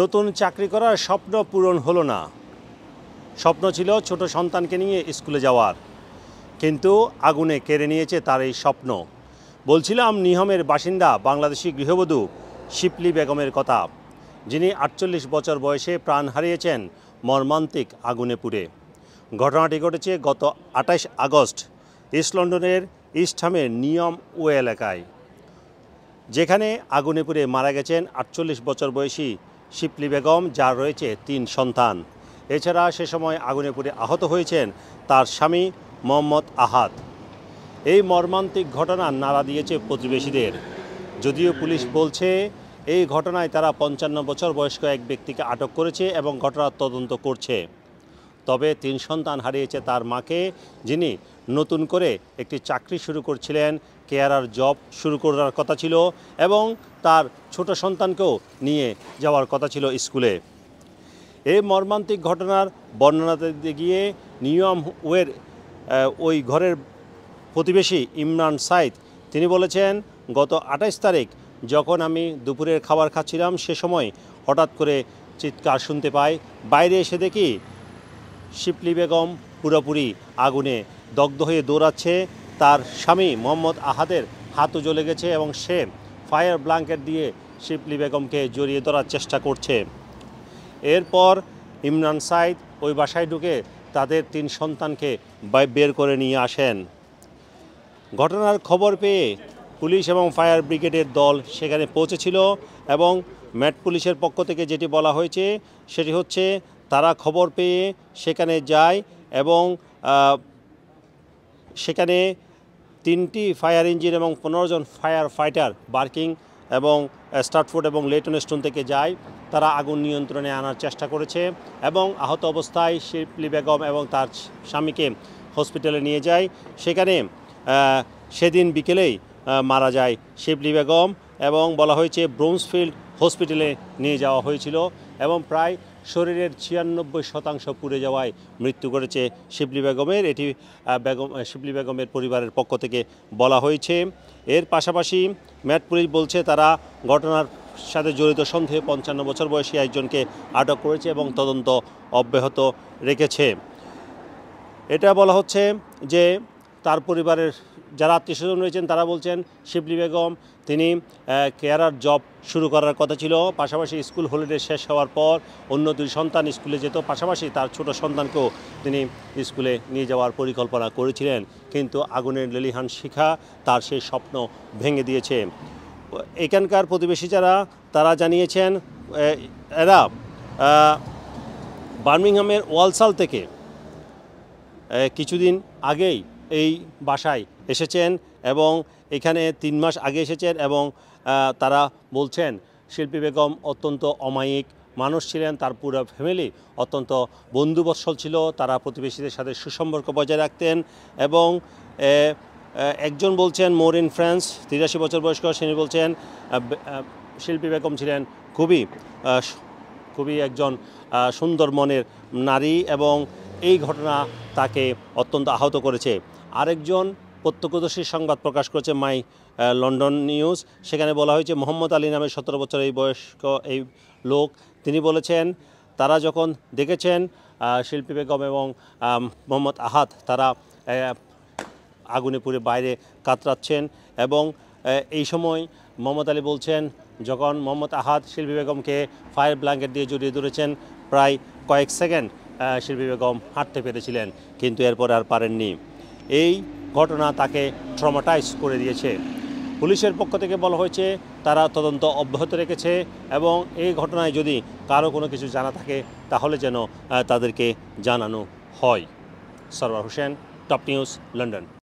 নতুন চাকরি করার স্বপ্ন পূরণ হলো না স্বপ্ন ছিল ছোট সন্তানকে নিয়ে স্কুলে যাওয়ার কিন্তু আগুনে কেড়ে নিয়েছে তার এই স্বপ্ন বলছিলাম নিহমের বাসিন্দা বাংলাদেশি গৃহবধূ শিপলি বেগমের কথা যিনি আটচল্লিশ বছর বয়সে প্রাণ হারিয়েছেন মর্মান্তিক আগুনে পুড়ে ঘটনাটি ঘটেছে গত আঠাশ আগস্ট ইস্ট লন্ডনের ইস্টহামের নিয়ম ও এলাকায় যেখানে আগুনে পুড়ে মারা গেছেন আটচল্লিশ বছর বয়সী শিপলি বেগম যার রয়েছে তিন সন্তান এছাড়া সে সময় আগুনে পুড়ে আহত হয়েছেন তার স্বামী মোহাম্মদ আহাদ এই মর্মান্তিক ঘটনা নাড়া দিয়েছে প্রতিবেশীদের যদিও পুলিশ বলছে এই ঘটনায় তারা পঞ্চান্ন বছর বয়স্ক এক ব্যক্তিকে আটক করেছে এবং ঘটনার তদন্ত করছে তবে তিন সন্তান হারিয়েছে তার মাকে যিনি নতুন করে একটি চাকরি শুরু করছিলেন কেয়ারার জব শুরু করার কথা ছিল এবং তার ছোট সন্তানকেও নিয়ে যাওয়ার কথা ছিল স্কুলে এই মর্মান্তিক ঘটনার দিতে গিয়ে নিয়ম ওয়ের ওই ঘরের প্রতিবেশী ইমরান সাইদ তিনি বলেছেন গত আঠাইশ তারিখ যখন আমি দুপুরের খাবার খাচ্ছিলাম সে সময় হঠাৎ করে চিৎকার শুনতে পাই বাইরে এসে দেখি শিপলি বেগম পুরোপুরি আগুনে দগ্ধ হয়ে দৌড়াচ্ছে তার স্বামী মোহাম্মদ আহাদের হাতও জ্বলে গেছে এবং সে ফায়ার ব্লাঙ্কেট দিয়ে শিপলি বেগমকে জড়িয়ে ধরার চেষ্টা করছে এরপর ইমরান সাইদ ওই বাসায় ঢুকে তাদের তিন সন্তানকে বের করে নিয়ে আসেন ঘটনার খবর পেয়ে পুলিশ এবং ফায়ার ব্রিগেডের দল সেখানে পৌঁছেছিল এবং ম্যাট পুলিশের পক্ষ থেকে যেটি বলা হয়েছে সেটি হচ্ছে তারা খবর পেয়ে সেখানে যায় এবং সেখানে তিনটি ফায়ার ইঞ্জিন এবং পনেরো জন ফায়ার ফাইটার বার্কিং এবং স্টার্টফুট এবং লেটন স্টোন থেকে যায় তারা আগুন নিয়ন্ত্রণে আনার চেষ্টা করেছে এবং আহত অবস্থায় শিপলি বেগম এবং তার স্বামীকে হসপিটালে নিয়ে যায় সেখানে সেদিন বিকেলেই মারা যায় শিবলি বেগম এবং বলা হয়েছে ব্রোমসফিল্ড হসপিটালে নিয়ে যাওয়া হয়েছিল এবং প্রায় শরীরের ছিয়ানব্বই শতাংশ পুড়ে যাওয়ায় মৃত্যু করেছে শিবলি বেগমের এটি বেগম শিবলি বেগমের পরিবারের পক্ষ থেকে বলা হয়েছে এর পাশাপাশি ম্যাট পুলিশ বলছে তারা ঘটনার সাথে জড়িত সন্দেহে পঞ্চান্ন বছর বয়সী একজনকে আটক করেছে এবং তদন্ত অব্যাহত রেখেছে এটা বলা হচ্ছে যে তার পরিবারের যারা আত্মীয় স্বজন রয়েছেন তারা বলছেন শিবলি বেগম তিনি কেয়ারার জব শুরু করার কথা ছিল পাশাপাশি স্কুল হলিডে শেষ হওয়ার পর অন্য দুই সন্তান স্কুলে যেত পাশাপাশি তার ছোট সন্তানকেও তিনি স্কুলে নিয়ে যাওয়ার পরিকল্পনা করেছিলেন কিন্তু আগুনের লেলিহান শিখা তার সেই স্বপ্ন ভেঙে দিয়েছে এখানকার প্রতিবেশী যারা তারা জানিয়েছেন এরা বার্মিংহামের ওয়ালসাল থেকে কিছুদিন আগেই এই বাসায় এসেছেন এবং এখানে তিন মাস আগে এসেছেন এবং তারা বলছেন শিল্পী বেগম অত্যন্ত অমায়িক মানুষ ছিলেন তার পুরো ফ্যামিলি অত্যন্ত বন্ধুবৎসল ছিল তারা প্রতিবেশীদের সাথে সুসম্পর্ক বজায় রাখতেন এবং একজন বলছেন মোর ইন ফ্রান্স তিরাশি বছর বয়স্ক তিনি বলছেন শিল্পী বেগম ছিলেন খুবই খুবই একজন সুন্দর মনের নারী এবং এই ঘটনা তাকে অত্যন্ত আহত করেছে আরেকজন প্রত্যক্ষদর্শী সংবাদ প্রকাশ করেছে মাই লন্ডন নিউজ সেখানে বলা হয়েছে মোহাম্মদ আলী নামে সতেরো বছর এই বয়স্ক এই লোক তিনি বলেছেন তারা যখন দেখেছেন শিল্পী বেগম এবং মোহাম্মদ আহাত তারা আগুনে পুড়ে বাইরে কাতরাচ্ছেন এবং এই সময় মোহাম্মদ আলী বলছেন যখন মোহাম্মদ আহাত শিল্পী বেগমকে ফায়ার ব্ল্যাঙ্কেট দিয়ে জড়িয়ে ধরেছেন প্রায় কয়েক সেকেন্ড শিল্পী বেগম হাঁটতে পেরেছিলেন কিন্তু এরপর আর পারেননি এই ঘটনা তাকে ট্রমাটাইজ করে দিয়েছে পুলিশের পক্ষ থেকে বলা হয়েছে তারা তদন্ত অব্যাহত রেখেছে এবং এই ঘটনায় যদি কারো কোনো কিছু জানা থাকে তাহলে যেন তাদেরকে জানানো হয় Sarwar Hossain top news London